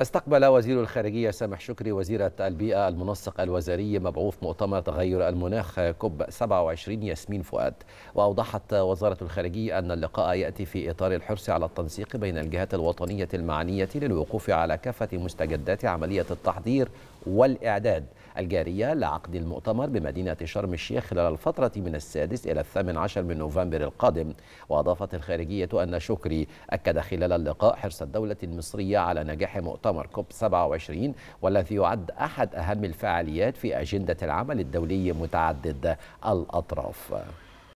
استقبل وزير الخارجية سامح شكري وزيرة البيئة المنسق الوزاري مبعوث مؤتمر تغير المناخ كوب 27 ياسمين فؤاد وأوضحت وزارة الخارجية أن اللقاء يأتي في إطار الحرص على التنسيق بين الجهات الوطنية المعنية للوقوف على كافة مستجدات عملية التحضير والإعداد الجارية لعقد المؤتمر بمدينة شرم الشيخ خلال الفترة من السادس إلى الثامن عشر من نوفمبر القادم وأضافت الخارجية أن شكري أكد خلال اللقاء حرص الدولة المصرية على نجاح مؤتمر كوب 27 والذي يعد أحد أهم الفعاليات في أجندة العمل الدولي متعدد الأطراف